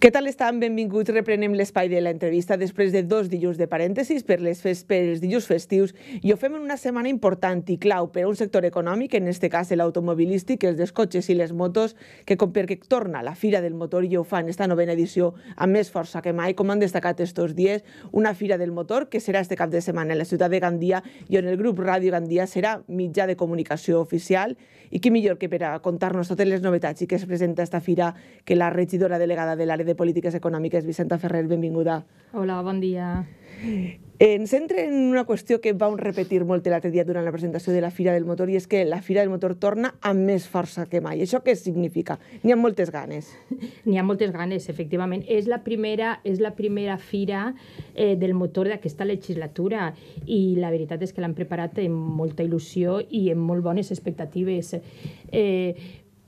Què tal estan? Benvinguts. Reprenem l'espai de la entrevista després de dos dilluns de parèntesis per, les fes, per els dilluns festius i ho fem en una setmana important i clau per a un sector econòmic, en este cas l'automobilístic, els dels cotxes i les motos, que com perquè torna la Fira del Motor i ho fan esta novena edició amb més força que mai, com han destacat estos dies, una Fira del Motor que serà este cap de setmana en la ciutat de Gandia i on el grup Ràdio Gandia serà mitjà de comunicació oficial i qui millor que per a contar-nos totes les novetats i que es presenta esta fira que la regidora delegada de l'àrea de polítiques econòmiques, Vicenta Ferrer. Benvinguda. Hola, bon dia. Ens centra en una qüestió que vam repetir molt l'altre dia durant la presentació de la Fira del Motor i és que la Fira del Motor torna amb més força que mai. Això què significa? N'hi ha moltes ganes. N'hi ha moltes ganes, efectivament. És la primera, és la primera fira eh, del motor d'aquesta legislatura i la veritat és que l'han preparat amb molta il·lusió i amb molt bones expectatives. Eh,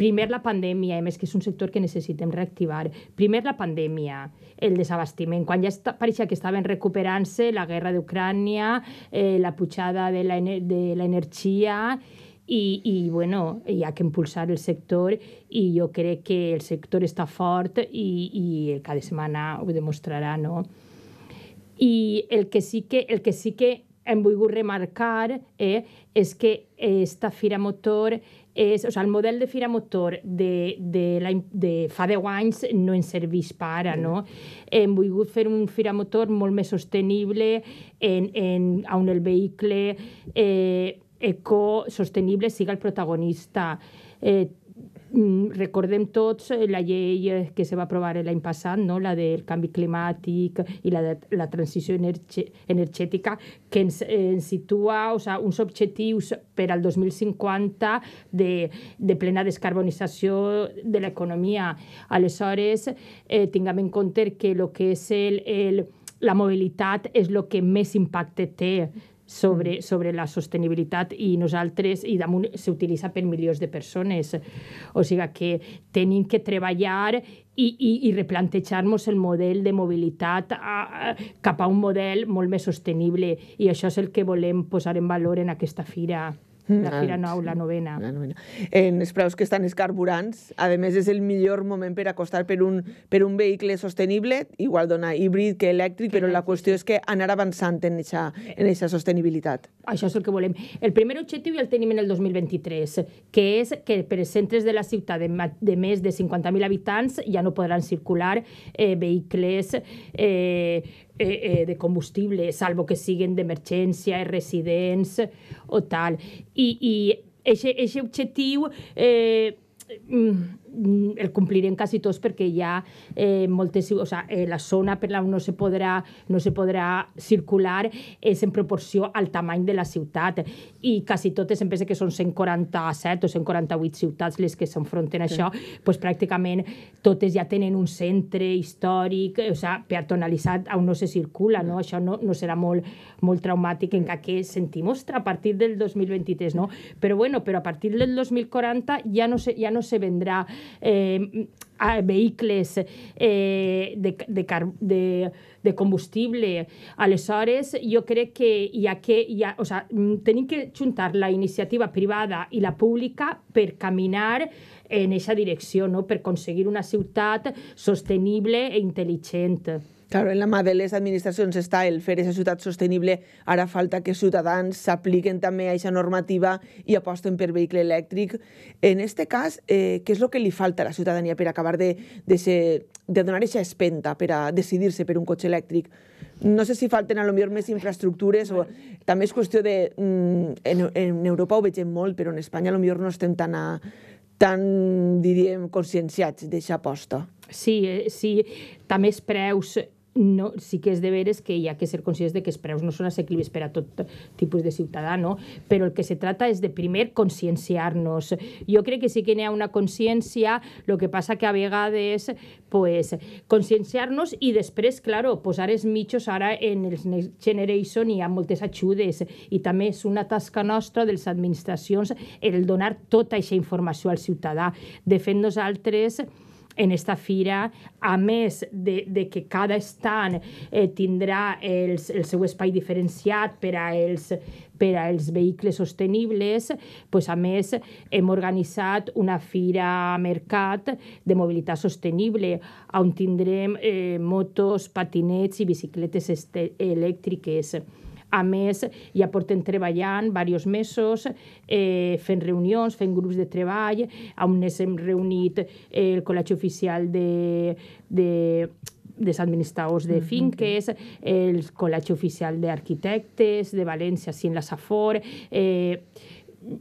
Primer la pandèmia, a més que és un sector que necessitem reactivar. Primer la pandèmia, el desabastiment. Quan ja està, pareixia que estaven recuperant-se la guerra d'Ucrània, eh, la pujada de l'energia i, i bueno, hi ha que impulsar el sector i jo crec que el sector està fort i, i el cada setmana ho demostrarà, no? I el que sí que, el que, sí que hem volgut remarcar eh, és que eh, esta fira motor és, o sigui, el model de fira motor de, de, la, de fa 10 anys no ens serveix per ara, mm. no? Hem volgut fer un fira motor molt més sostenible, en, en, on el vehicle eh, ecosostenible siga el protagonista. Eh, Mm, recordem tots eh, la llei eh, que se va aprovar l'any passat, no? la del canvi climàtic i la de la transició energètica, que ens, eh, ens situa o sea, uns objectius per al 2050 de, de plena descarbonització de l'economia. Aleshores, eh, tinguem en compte que el que és el, el, la mobilitat és el que més impacte té sobre, mm. sobre la sostenibilitat i nosaltres, i damunt s'utilitza per milions de persones. O sigui que tenim que treballar i, i, i replantejar-nos el model de mobilitat a, a, cap a un model molt més sostenible i això és el que volem posar en valor en aquesta fira la ah, Fira Nou, la novena. La novena. En els preus que estan escarburants, a més és el millor moment per acostar per un, per un vehicle sostenible, igual donar híbrid que elèctric, que però elèctric. la qüestió és que anar avançant en aquesta en sostenibilitat. Això és el que volem. El primer objectiu ja el tenim en el 2023, que és que per els centres de la ciutat de, de més de 50.000 habitants ja no podran circular eh, vehicles eh, Eh, eh, de combustible, salvo que siguen d'emergència, residents o tal. I, i aquest objectiu eh, mm, Mm, el complirem quasi tots perquè hi ha eh, moltes... O sea, eh, la zona per la no se podrà, no se podrà circular és en proporció al tamany de la ciutat i quasi totes, em pensa que són 147 o 148 ciutats les que s'enfronten a sí. això, pues, pràcticament totes ja tenen un centre històric, o sea, peatonalitzat on no se circula, no? Això no, no serà molt, molt traumàtic en que sentim, ostres, a partir del 2023, no? Però bueno, però a partir del 2040 ja no se, ja no se vendrà eh, vehicles eh, de, de, de, de combustible. Aleshores, jo crec que hi ha que... Hi ha, o sea, tenim que juntar la iniciativa privada i la pública per caminar en aquesta direcció, no? per aconseguir una ciutat sostenible i e intel·ligent. Claro, en la mà de les administracions està el fer aquesta ciutat sostenible. Ara falta que ciutadans s'apliquen també a aquesta normativa i aposten per vehicle elèctric. En aquest cas, eh, què és el que li falta a la ciutadania per acabar de, de, ser, de donar aquesta espenta per a decidir-se per un cotxe elèctric? No sé si falten a lo millor més infraestructures o també és qüestió de... Mm, en, en Europa ho vegem molt, però en Espanya a lo millor no estem tan, a, tan diríem, conscienciats d'aquesta aposta. Sí, eh, sí, també els preus no, sí que es de es que hi que ser conscientes de que esperamos no son assequibles per a tot de ciudadanos, pero el que se trata es de primer concienciarnos. Yo creo que sí que n'hi una conciencia, lo que pasa que a vegades pues, concienciarnos y después, claro, posar es mitjos ahora en el Next Generation y a moltes ajudes i també una tasca nuestra de las administraciones el donar toda esa información al ciudadano. De al nosaltres en esta fira, a més de, de que cada stand eh, tindrà els, el seu espai diferenciat per a els, per als vehicles sostenibles, pues, a més hem organitzat una fira mercat de mobilitat sostenible on tindrem eh, motos, patinets i bicicletes elèctriques. A més, ja porten treballant diversos mesos, eh, fent reunions, fent grups de treball, on ens hem reunit eh, el Col·legi Oficial de, de dels administradors de mm, finques, el Col·legi Oficial d'Arquitectes de València, així en la Safor, eh,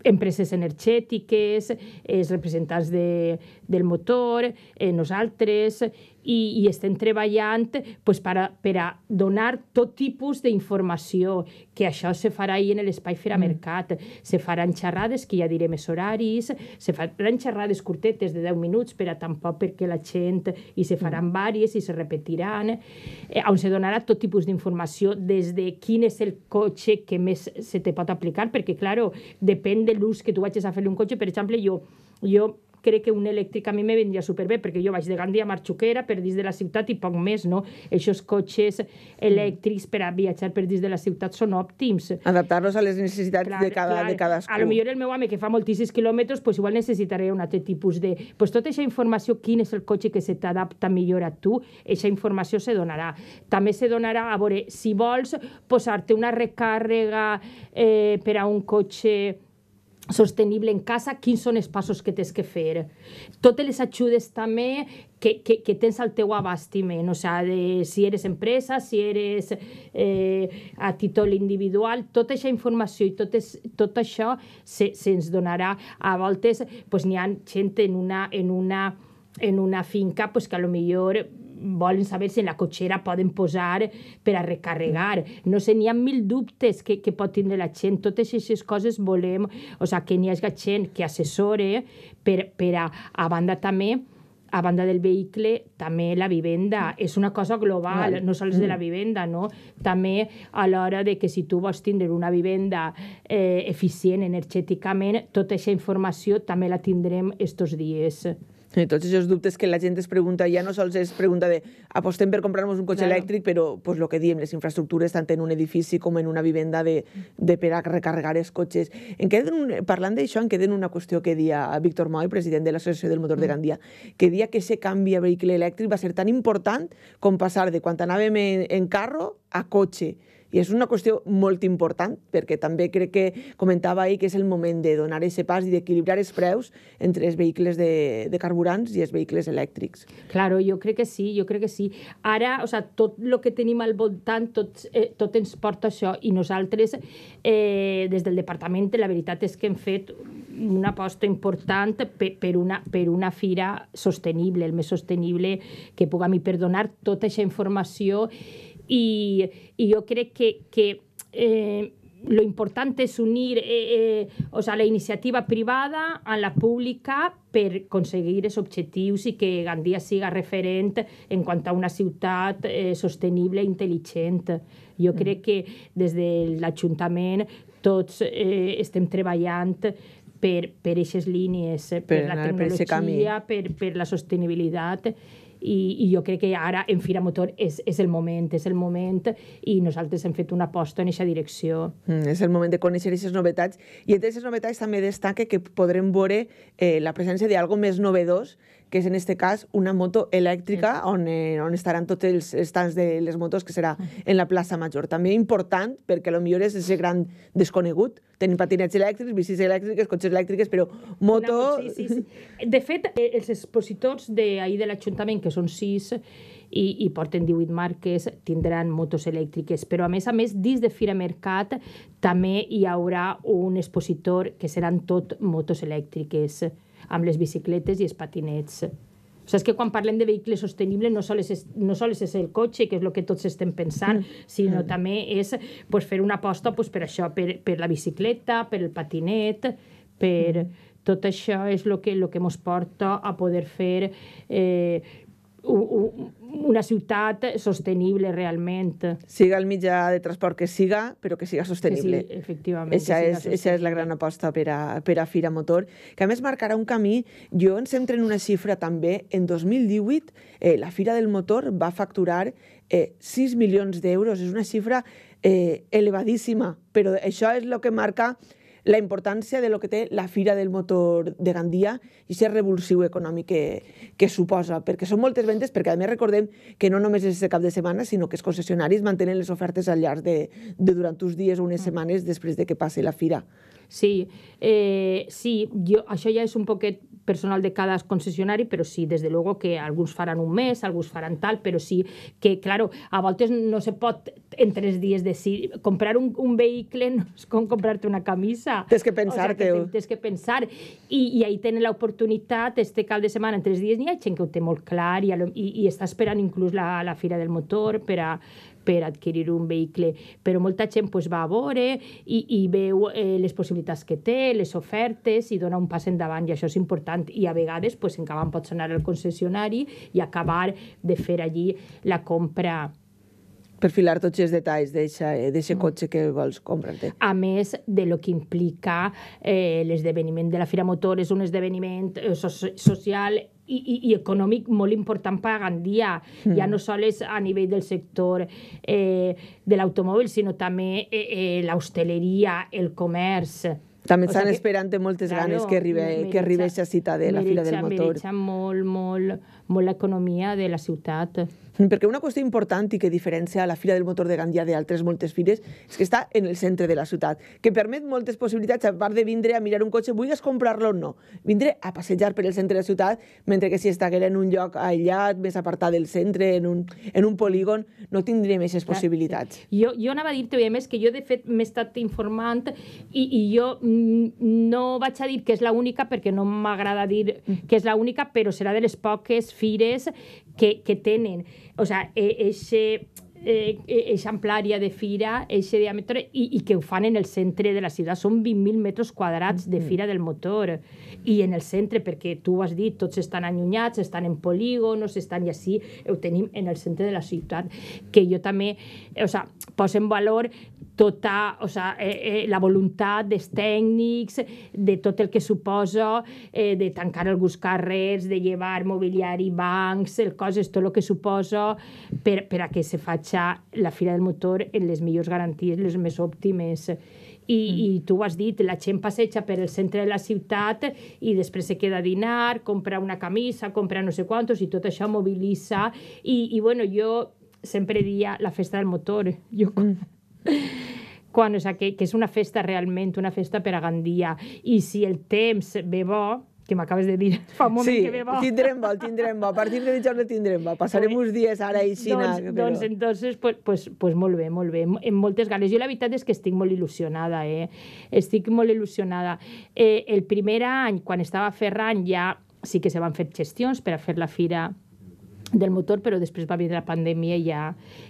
empreses energètiques, eh, els representants de, del motor, eh, nosaltres, i, i estem treballant pues, per, a, per a donar tot tipus d'informació, que això se farà ahir en l'espai Fira Mercat, mm. se faran xerrades, que ja diré més horaris, se faran xerrades curtetes de 10 minuts per a tampoc perquè la gent, i se faran mm. vàries i se repetiran, eh, on se donarà tot tipus d'informació des de quin és el cotxe que més se te pot aplicar, perquè, claro, depèn de l'ús que tu vagis a fer un cotxe, per exemple, jo, jo crec que un elèctric a mi me vendria superbé, perquè jo vaig de Gandia a Marxuquera, per dins de la ciutat i poc més, no? Eixos cotxes elèctrics per a viatjar per dins de la ciutat són òptims. Adaptar-los a les necessitats clar, de, cada, clar. de cadascú. A lo millor el meu home que fa moltíssims quilòmetres, pues igual necessitaré un altre tipus de... Pues tota aquesta informació, quin és el cotxe que se t'adapta millor a tu, aquesta informació se donarà. També se donarà, a veure, si vols posar-te una recàrrega eh, per a un cotxe sostenible en casa, quins són els passos que tens que fer. Totes les ajudes també que, que, que tens al teu abastiment, o sigui, de, si eres empresa, si eres eh, a títol individual, tota aquesta informació i tot, es, tot això se, se'ns donarà. A voltes pues, n'hi ha gent en una, en una, en una finca pues, que a lo millor volen saber si en la cotxera poden posar per a recarregar. No sé, n'hi ha mil dubtes que, que pot tindre la gent. Totes aquestes coses volem, o sigui, que n'hi hagi gent que assessore per, per a, a banda també, a banda del vehicle, també la vivenda. És una cosa global, no sols de la mm. vivenda, no? També a l'hora de que si tu vols tindre una vivenda eh, eficient energèticament, tota aquesta informació també la tindrem estos dies. I tots aquests dubtes que la gent es pregunta, ja no sols es pregunta de apostem per comprar-nos un cotxe claro. elèctric, però pues, lo que diem, les infraestructures tant en un edifici com en una vivenda de, de per a recarregar els cotxes. En queden, parlant d'això, en queden una qüestió que dia Víctor Moy, president de l'Associació del Motor de mm. Gandia, que dia que se canvi a vehicle elèctric va ser tan important com passar de quan anàvem en, en carro a cotxe i és una qüestió molt important, perquè també crec que comentava ahir que és el moment de donar aquest pas i d'equilibrar els preus entre els vehicles de, de carburants i els vehicles elèctrics. Claro, jo crec que sí, jo crec que sí. Ara, o sea, tot el que tenim al voltant, tot, eh, tot ens porta això, i nosaltres, eh, des del departament, la veritat és que hem fet una aposta important per, per, una, per una fira sostenible, el més sostenible que puguem i per tota aquesta informació i, i jo crec que, que eh, lo importante és unir eh, eh, o sea, la iniciativa privada a la pública per aconseguir els objectius i que Gandia siga referent en quant a una ciutat eh, sostenible i e intel·ligent. Jo crec que des de l'Ajuntament tots eh, estem treballant per, per aquestes línies, per, per la tecnologia, per, per, per la sostenibilitat i, i jo crec que ara en Fira Motor és, és el moment, és el moment i nosaltres hem fet una aposta en aquesta direcció. Mm, és el moment de conèixer aquestes novetats i entre aquestes novetats també destaca que podrem veure eh, la presència d'algo més novedós que és en este cas una moto elèctrica on, eh, on estaran tots els estants de les motos, que serà mm. en la plaça Major. També important, perquè a lo millor és ese gran desconegut, tenim patinets elèctrics, bicis elèctriques, cotxes elèctriques, però moto... sí, sí, sí. De fet, eh, els expositors d'ahir de l'Ajuntament, que són sis i, i porten 18 marques, tindran motos elèctriques, però a més a més, dins de Fira Mercat també hi haurà un expositor que seran tot motos elèctriques amb les bicicletes i els patinets. O sigui, és que quan parlem de vehicle sostenible no sols és, no sols és el cotxe, que és el que tots estem pensant, mm. sinó mm. també és pues, fer una aposta pues, per això, per, per la bicicleta, per el patinet, per... Mm. Tot això és el que, lo que ens porta a poder fer eh, una ciutat sostenible realment. Siga el mitjà de transport que siga, però que siga sostenible. Que sí, efectivament. Eixa és, sostenible. és la gran aposta per a, per a Fira Motor, que a més marcarà un camí. Jo ens centro en una xifra també. En 2018, eh, la Fira del Motor va facturar eh, 6 milions d'euros. És una xifra eh, elevadíssima, però això és el que marca la importància de lo que té la Fira del Motor de Gandia i ser revulsiu econòmic que, que suposa, perquè són moltes ventes, perquè a més recordem que no només és cap de setmana, sinó que els concessionaris mantenen les ofertes al llarg de, de durant uns dies o unes mm. setmanes després de que passi la fira. Sí, eh, sí jo, això ja és un poquet personal de cada concessionari, però sí, des de luego que alguns faran un mes, alguns faran tal, però sí que, claro, a voltes no se pot en tres dies decidir. Comprar un, un vehicle no és com comprar-te una camisa. Tens que pensar te O sea, tens que pensar. I, i ahí tenen l'oportunitat, este cal de setmana, en tres dies, n'hi ha gent que ho té molt clar i, i, i està esperant inclús la, la fira del motor per a, per adquirir un vehicle, però molta gent pues, va a veure i, i veu eh, les possibilitats que té, les ofertes i dona un pas endavant i això és important i a vegades pues, encara pots anar al concessionari i acabar de fer allí la compra perfilar tots els detalls d'aquest mm. cotxe que vols comprar-te. A més de lo que implica eh, l'esdeveniment de la Fira Motor, és un esdeveniment eh, so social i, i, i econòmic molt important per a Gandia, mm. ja no sols a nivell del sector eh, de l'automòbil, sinó també eh, eh, l'hostaleria, el comerç. També estan o sigui, esperant moltes claro, ganes que arribi, que arribi a Ciutadella, la Fila del Motor. Mereixen molt, molt, molt l'economia de la ciutat. Mm, perquè una qüestió important i que diferencia la Fira del Motor de Gandia d'altres moltes fires és que està en el centre de la ciutat, que permet moltes possibilitats, a part de vindre a mirar un cotxe, vulguis comprar-lo o no, vindre a passejar per el centre de la ciutat, mentre que si estiguera en un lloc aïllat, més apartat del centre, en un, en un polígon, no tindré més possibilitats. Jo, jo anava a dir-te, a més, que jo de fet m'he estat informant i, i jo no vaig a dir que és l'única perquè no m'agrada dir mm. que és l'única, però serà de les poques fires que, que tenen. O sea, e, ese eixa e, amplària de fira, ese diàmetre, i, i que ho fan en el centre de la ciutat. Són 20.000 metres quadrats de mm. fira del motor. I en el centre, perquè tu ho has dit, tots estan allunyats, estan en polígonos, estan i així, ho tenim en el centre de la ciutat, que jo també, o sea, posen valor tota, o sea, eh, eh, la voluntat dels tècnics, de tot el que suposa eh, de tancar alguns carrers, de llevar mobiliari, bancs, el coses, tot el que suposa per, per a que se faci la fira del motor en les millors garanties, les més òptimes. I, mm. i tu ho has dit, la gent passeja per el centre de la ciutat i després se queda a dinar, compra una camisa, compra no sé quantos i tot això mobilitza i, i bueno, jo sempre dia la festa del motor. Jo... Mm. quan, o sigui, que, que és una festa realment, una festa per a Gandia. I si el temps ve bo, que m'acabes de dir fa un moment sí, que ve bo. Sí, tindrem bo, tindrem bo. A partir de dijous no tindrem bo. Passarem uns dies ara i xina. Doncs, però... doncs entonces, pues, pues, pues molt bé, molt bé. Amb moltes ganes. Jo la veritat és que estic molt il·lusionada, eh? Estic molt il·lusionada. Eh, el primer any, quan estava a Ferran, ja sí que se van fer gestions per a fer la fira del motor, però després va venir la pandèmia i ja,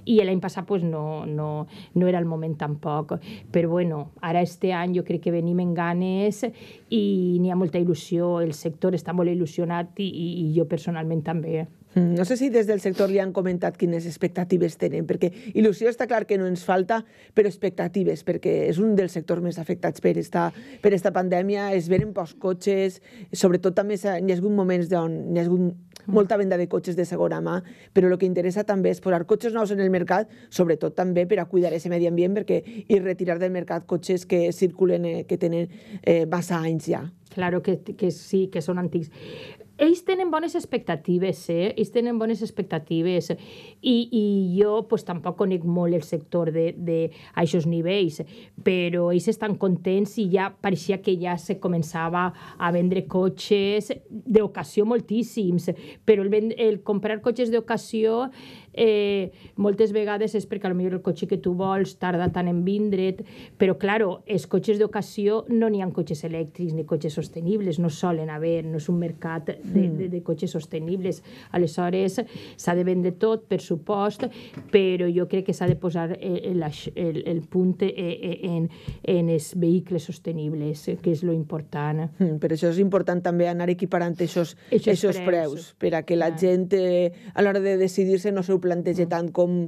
i l'any passat pues, no, no, no era el moment tampoc. Però bueno, ara este any jo crec que venim en ganes i n'hi ha molta il·lusió, el sector està molt il·lusionat i, i, i jo personalment també. Mm, no sé si des del sector li han comentat quines expectatives tenen, perquè il·lusió està clar que no ens falta, però expectatives, perquè és un dels sectors més afectats per esta, per esta pandèmia, es veren pocs cotxes, sobretot també hi ha hagut moments on hi ha hagut molta venda de cotxes de segona mà, però el que interessa també és posar cotxes nous en el mercat, sobretot també per a cuidar aquest medi ambient perquè i retirar del mercat cotxes que circulen, eh, que tenen eh, massa anys ja. Claro que, que sí, que són antics ells tenen bones expectatives, eh? Ells tenen bones expectatives. I, i jo pues, tampoc conec molt el sector de, de a aquests nivells, però ells estan contents i ja pareixia que ja se començava a vendre cotxes d'ocasió moltíssims, però el, el comprar cotxes d'ocasió eh, moltes vegades és perquè potser el cotxe que tu vols tarda tant en vindre't, però claro, els cotxes d'ocasió no n'hi ha cotxes elèctrics ni cotxes sostenibles, no solen haver, no és un mercat de, de, mm. de cotxes sostenibles. Aleshores, s'ha de vendre tot, per supost, però jo crec que s'ha de posar el, el, el punt eh, eh, en, en els vehicles sostenibles, que és lo important. Mm, per això és important també anar equiparant aquests preus, preus, per a que la gent, eh, a l'hora de decidir-se, no se plantegi mm. tant com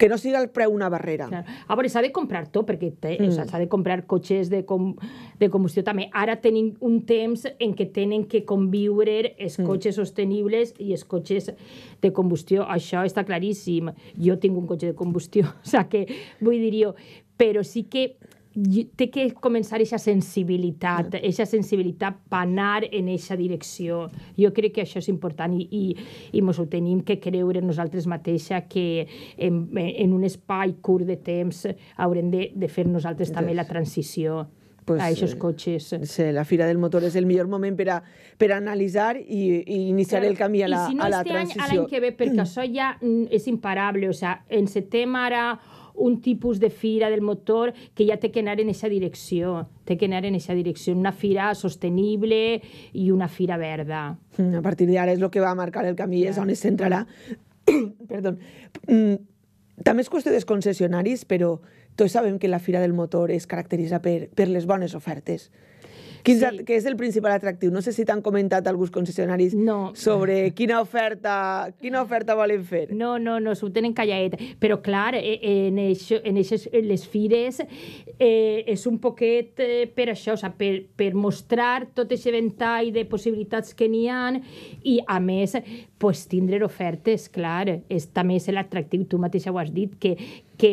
que no siga el preu una barrera. Claro. A ah, veure, s'ha de comprar tot, perquè mm. o s'ha sea, de comprar cotxes de, com, de combustió també. Ara tenim un temps en què tenen que conviure els mm. cotxes sostenibles i els cotxes de combustió. Això està claríssim. Jo tinc un cotxe de combustió, o sigui sea, que vull dir ho Però sí que té que començar aquesta sensibilitat, aquesta sensibilitat per anar en aquesta direcció. Jo crec que això és important i, i, i ens ho tenim que creure nosaltres mateixa que en, en un espai curt de temps haurem de, de fer nosaltres també la transició pues, a aquests eh, cotxes. Sí, la Fira del Motor és el millor moment per, a, per a analitzar i, i iniciar Però, el canvi a la, i si no a la este transició. I si no any, l'any que ve, perquè això ja és imparable, o sigui, sea, setembre ara un tipus de fira del motor que ja té que anar en aquesta direcció, té que anar en aquesta direcció, una fira sostenible i una fira verda. a partir d'ara és el que va marcar el camí, és on es centrarà. Perdó. Mm, també és qüestió dels concessionaris, però tots sabem que la fira del motor es caracteritza per, per les bones ofertes. Quin sí. que és el principal atractiu? No sé si t'han comentat alguns concessionaris no. sobre quina oferta, quina oferta volen fer. No, no, no, s'ho tenen callat. Però, clar, eh, eh, en, això, en, això, en les fires eh, és un poquet eh, per això, o sigui, per, per mostrar tot aquest ventall de possibilitats que n'hi ha i, a més, pues tindre ofertes, clar, és, també és l'atractiu, tu mateixa ho has dit, que, que,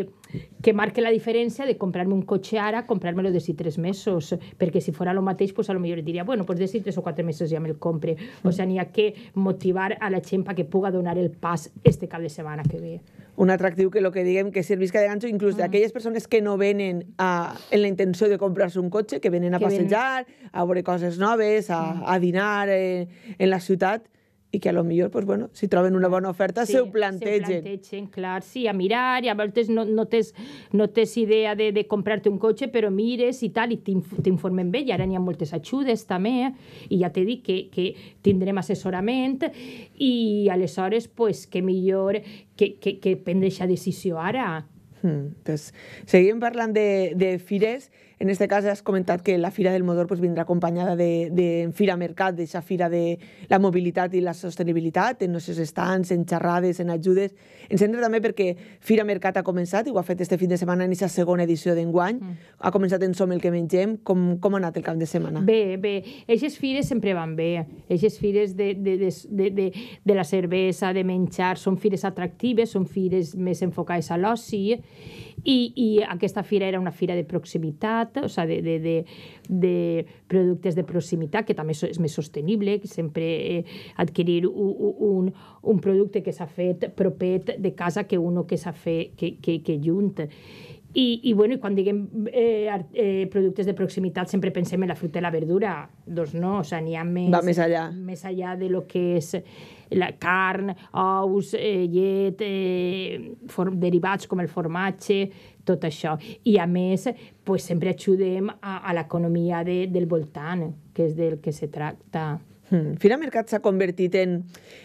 que marque la diferència de comprar-me un cotxe ara, comprar-me-lo de si tres mesos, perquè si fora el mateix, pues, a lo millor diria, bueno, pues de tres o quatre mesos ja me'l compre. O sigui, n'hi ha que motivar a la gent que puga donar el pas este cap de setmana que ve. Un atractiu que el que diguem que servisca de ganxo inclús mm. d'aquelles persones que no venen a, en la intenció de comprar-se un cotxe, que venen a que passejar, venen... a veure coses noves, a, mm. a dinar eh, en la ciutat, i que a lo millor, pues, bueno, si troben una bona oferta, sí, ho plantegen. Se plantegen, clar, sí, a mirar, i a vegades no, no, tens, no tens idea de, de comprar-te un cotxe, però mires i tal, i t'informen bé, i ara n'hi ha moltes ajudes també, eh? i ja t'he dit que, que tindrem assessorament, i aleshores, pues, que millor que, que, que prendre aquesta decisió ara. Hmm, pues, seguim parlant de, de fires, en este cas has comentat que la Fira del Motor pues, vindrà acompanyada de, de Fira Mercat, d'aquesta Fira de la Mobilitat i la Sostenibilitat, en els estants, en xerrades, en ajudes. Ens centra també perquè Fira Mercat ha començat i ho ha fet este fin de setmana en aquesta segona edició d'enguany. Mm. Ha començat en Som el que mengem. Com, com ha anat el cap de setmana? Bé, bé. Eixes fires sempre van bé. Eixes fires de, de, de, de, de, de la cervesa, de menjar, són fires atractives, són fires més enfocades a l'oci i, i aquesta fira era una fira de proximitat, o sigui, de, de, de, de productes de proximitat, que també és més sostenible, que sempre eh, adquirir un, un, un producte que s'ha fet propet de casa que uno que s'ha fet que, que, que junt. I, i, bueno, i quan diguem eh, eh, productes de proximitat sempre pensem en la fruita i la verdura. Doncs no, o sigui, n'hi ha més, Va més allà. més allà de lo que és la carn, ous, eh, llet, eh, derivats com el formatge, tot això. I a més, pues, sempre ajudem a, a l'economia de, del voltant, que és del que se tracta. Hmm. Fira Mercat s'ha convertit en,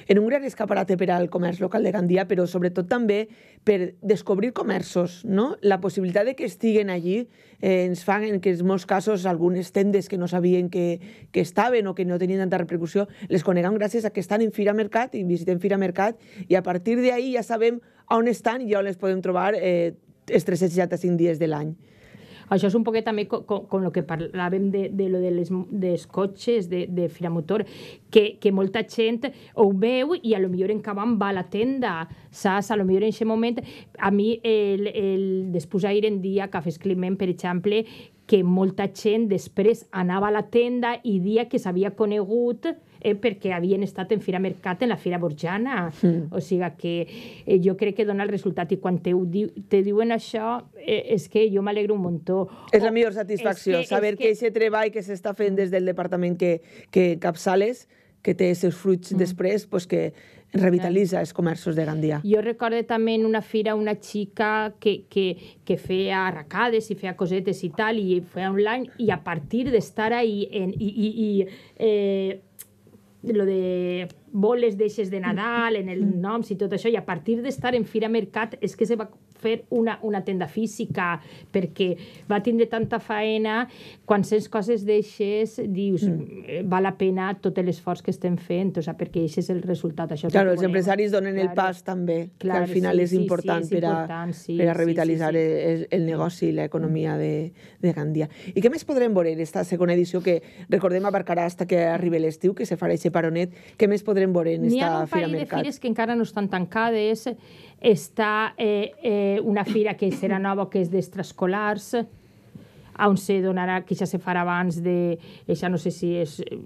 en un gran escaparate per al comerç local de Gandia, però sobretot també per descobrir comerços. No? La possibilitat de que estiguen allí eh, ens fan en que en molts casos algunes tendes que no sabien que, que estaven o que no tenien tanta repercussió, les coneguem gràcies a que estan en Fira Mercat i visiten Fira Mercat i a partir d'ahir ja sabem on estan i on les podem trobar eh, els 365 dies de l'any. Això és un poquet també com, el que parlàvem de, de lo de les, dels cotxes, de, de Firamotor, que, que molta gent ho veu i a lo millor encaban va a la tenda, saps? A lo millor en aquest moment, a mi el, el, després ahir en dia, Cafès Climent, per exemple, que molta gent després anava a la tenda i dia que s'havia conegut, eh, perquè havien estat en Fira Mercat, en la Fira Borjana. Mm. O sigui que eh, jo crec que dona el resultat i quan te, di te diuen això eh, és que jo m'alegro un muntó. És la millor satisfacció, que, saber que aquest treball que s'està fent des del departament que, que capçales que té els seus fruits mm. després, pues que revitalitza els comerços de Gandia. Jo recordo també en una fira una xica que, que, que feia arracades i feia cosetes i tal, i feia online, i a partir d'estar ahí en, i, i, i eh, lo de boles d'eixes de Nadal, en el mm. noms i tot això, i a partir d'estar en Fira Mercat és que se va fer una, una tenda física, perquè va tindre tanta faena, quan sents coses d'eixes, dius, mm. Eh, val la pena tot l'esforç que estem fent, o sigui, perquè això és el resultat. Això claro, els empresaris donen claro. el pas també, claro, que al final sí, és important, sí, sí, és important per, a, sí, per a revitalitzar sí, sí, sí. El, el negoci i l'economia de, de Gandia. I què més podrem veure aquesta segona edició que, recordem, abarcarà hasta que arribi l'estiu, que se farà aquest paronet? Què més podrem veure en aquesta Fira Mercat? N'hi ha un parell de fires que encara no estan tancades, està eh, eh, eh, una fira que serà nova que és d'extraescolars on se donarà, que ja se farà abans de, eh, ja no sé si és eh,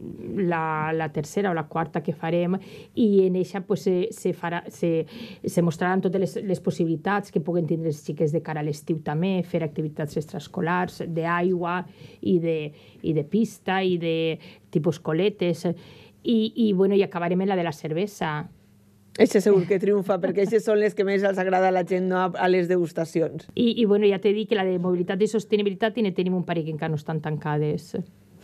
la, la tercera o la quarta que farem, i en això pues, se, se, farà, se, se mostraran totes les, les possibilitats que puguen tindre els xiques de cara a l'estiu també, fer activitats extraescolars, d'aigua i, de, i de pista i de tipus coletes, i, i, bueno, i acabarem en la de la cervesa, això segur que triomfa, perquè aquestes són les que més els agrada a la gent, no a les degustacions. I, i bueno, ja t'he dit que la de mobilitat i sostenibilitat i tenim un parell que encara no estan tancades.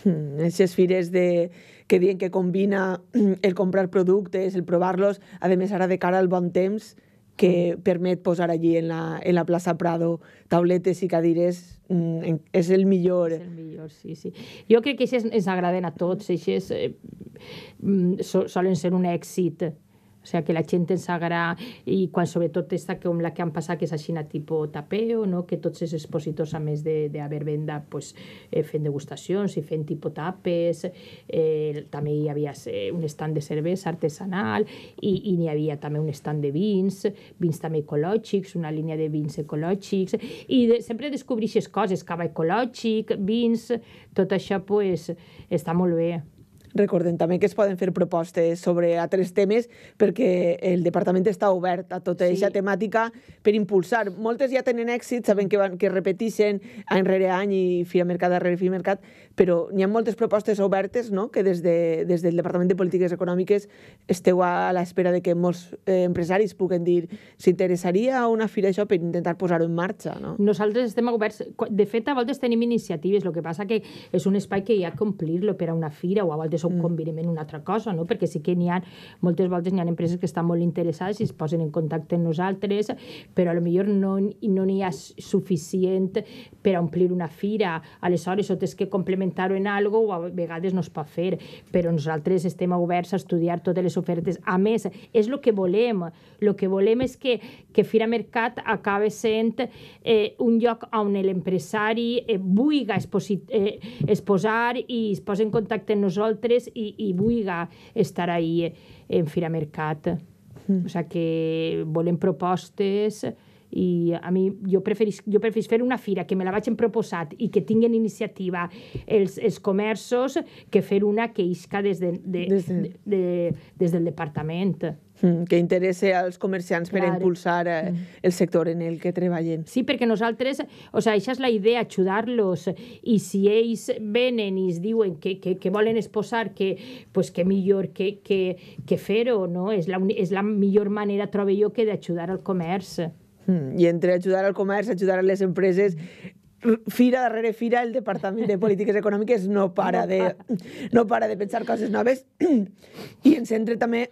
Hmm, aquestes fires de, que diuen que combina el comprar productes, el provar-los, a més ara de cara al bon temps, que permet posar allí en la, en la plaça Prado tauletes i cadires mm, és el millor. És eh? el millor, sí, sí. Jo crec que aquestes ens agraden a tots, aquestes eh, mm, solen ser un èxit. O sigui, que la gent ens agrada, i quan sobretot està com la que han passat, que és així tipus tapeo, no? que tots els expositors, a més d'haver venda, pues, eh, fent degustacions i fent tipus tapes, eh, també hi havia eh, un stand de cervesa artesanal i, i n'hi havia també un stand de vins, vins també ecològics, una línia de vins ecològics, i de, sempre descobreixes coses, cava ecològic, vins, tot això pues, està molt bé. Recordem també que es poden fer propostes sobre altres temes perquè el departament està obert a tota aquesta sí. temàtica per impulsar. Moltes ja tenen èxit, saben que, van, que repeteixen any rere any i fira mercat darrere a mercat, però n'hi ha moltes propostes obertes no? que des, de, des del Departament de Polítiques Econòmiques esteu a l'espera de que molts eh, empresaris puguen dir s'interessaria una fira això per intentar posar-ho en marxa. No? Nosaltres estem oberts. De fet, a voltes tenim iniciatives, el que passa que és un espai que hi ha complir-lo per a una fira o a voltes això ho mm. convirem en una altra cosa, no? perquè sí que n'hi ha, moltes voltes n'hi ha empreses que estan molt interessades i es posen en contacte amb nosaltres, però a lo millor no no ha suficient per a omplir una fira, aleshores ho tens que complementar-ho en algo o a vegades no es pot fer, però nosaltres estem oberts a estudiar totes les ofertes. A més, és el que volem, el que volem és que, que Fira Mercat acabe sent eh, un lloc on l'empresari eh, vulgui eh, exposar i es posa en contacte amb nosaltres altres i, i vulga estar ahí en Fira Mercat. Mm. O sigui que volem propostes i a mi jo preferis, jo preferis fer una fira que me la en proposat i que tinguin iniciativa els, els comerços que fer una que isca des, de, de, des, de... De, de, des del departament. Mm, que interesse als comerciants per claro. impulsar eh, mm. el sector en el que treballen. Sí, perquè nosaltres, o sigui, això és la idea, ajudar-los, i si ells venen i es diuen que, que, que volen exposar, que, pues, que millor que, que, que fer-ho, no? És la, és la millor manera, trobo jo, que d'ajudar al comerç. Mm, I entre ajudar al comerç, ajudar a les empreses, fira darrere fira el Departament de Polítiques Econòmiques no para de, no para de pensar coses noves i ens centra també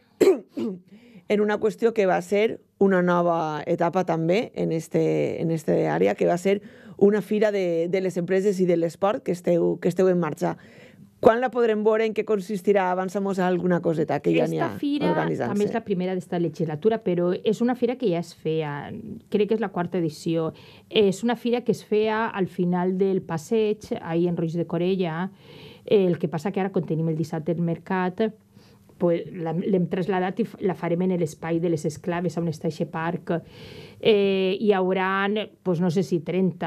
en una qüestió que va ser una nova etapa també en este, en este àrea, que va ser una fira de, de les empreses i de l'esport que esteu, que esteu en marxa. Quan la podrem veure? En què consistirà? Avança'm a alguna coseta que ja n'hi ha Aquesta fira també és la primera d'esta legislatura, però és una fira que ja es feia, crec que és la quarta edició. És una fira que es feia al final del passeig, ahir en Roig de Corella, eh, el que passa que ara, quan tenim el dissabte al mercat, pues, l'hem traslladat i la farem en l'espai de les esclaves, on està aquest parc. Eh, hi haurà, pues, no sé si 30,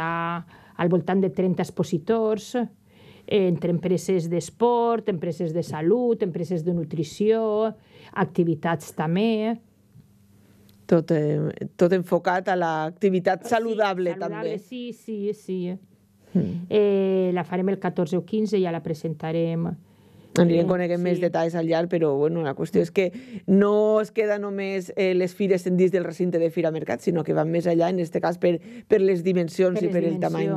al voltant de 30 expositors, Eh, entre empreses d'esport, empreses de salut, empreses de nutrició, activitats també. Tot, eh, tot enfocat a l'activitat saludable, sí, saludable, també. Sí, sí, sí. Mm. Eh, la farem el 14 o 15, ja la presentarem Anirem coneguent sí. més detalls al llarg, però bueno, la qüestió és que no es queda només eh, les fires en dins del recinte de Fira Mercat, sinó que van més allà, en aquest cas, per, per les dimensions per les i per el tamany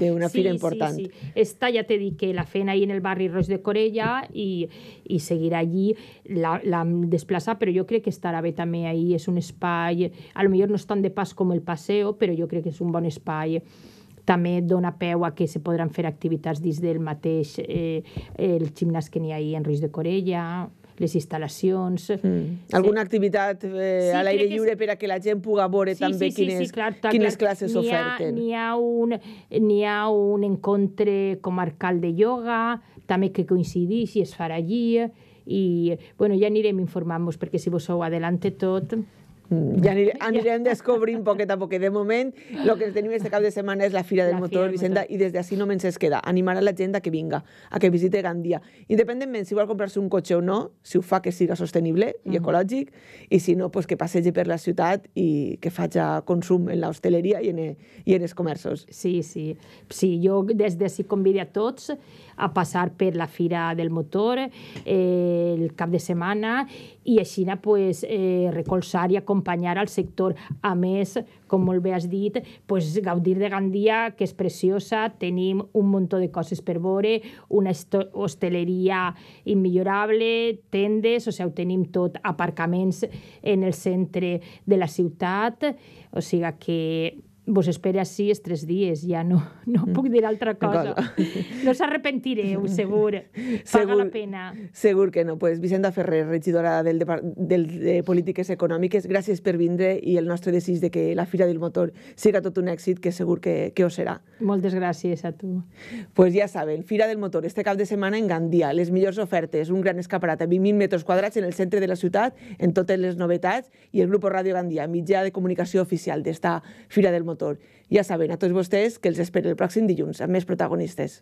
d'una sí, fira important. Sí, sí. Esta ja te dit, que la feina ahir en el barri Roig de Corella i, i seguirà allí, la, la desplaça, però jo crec que estarà bé també ahí, és un espai, a lo millor no és tan de pas com el passeo, però jo crec que és un bon espai també dona peu a que se podran fer activitats dins del mateix eh, el gimnàs que n'hi ha ahir en Ruiz de Corella, les instal·lacions... Mm. Eh, Alguna sí. activitat eh, sí, a l'aire lliure és... per a que la gent pugui veure sí, també sí, quines, sí, sí, clar, clar, quines classes oferten. N'hi ha, ha, un, ha un encontre comarcal de ioga, també que coincidís i es farà allí, i bueno, ja anirem informant-vos perquè si vos sou adelante tot ja mm, aniré, anirem descobrint poquet a poquet. De moment, el que tenim este cap de setmana és la Fira del la Motor, Fira del Vicenta, motor. i des d'ací només ens queda animar a la gent a que vinga, a que visite Gandia. Independentment si vol comprar-se un cotxe o no, si ho fa que siga sostenible i mm -hmm. ecològic, i si no, pues, que passegi per la ciutat i que faci consum en l'hostaleria i, en, i en els comerços. Sí, sí. sí jo des si convide a tots a passar per la Fira del Motor eh, el cap de setmana i així pues, eh, recolzar i acompanyar acompanyar al sector. A més, com molt bé has dit, pues, gaudir de Gandia, que és preciosa, tenim un munt de coses per veure, una hosteleria immillorable, tendes, o sigui, tenim tot, aparcaments en el centre de la ciutat, o sigui que vos espere així els tres dies, ja no, no mm. puc dir altra cosa. cosa. No s'arrepentireu, segur. Paga segur, la pena. Segur que no. Pues Vicenda Ferrer, regidora del, del, de Polítiques Econòmiques, gràcies per vindre i el nostre desig de que la Fira del Motor siga tot un èxit, que segur que, que ho serà. Moltes gràcies a tu. Pues ja saben, Fira del Motor, este cap de setmana en Gandia, les millors ofertes, un gran escaparat a 20.000 metres quadrats en el centre de la ciutat, en totes les novetats, i el grup Ràdio Gandia, mitjà de comunicació oficial d'esta Fira del Motor motor. Ja saben a tots vostès que els espero el pròxim dilluns amb més protagonistes.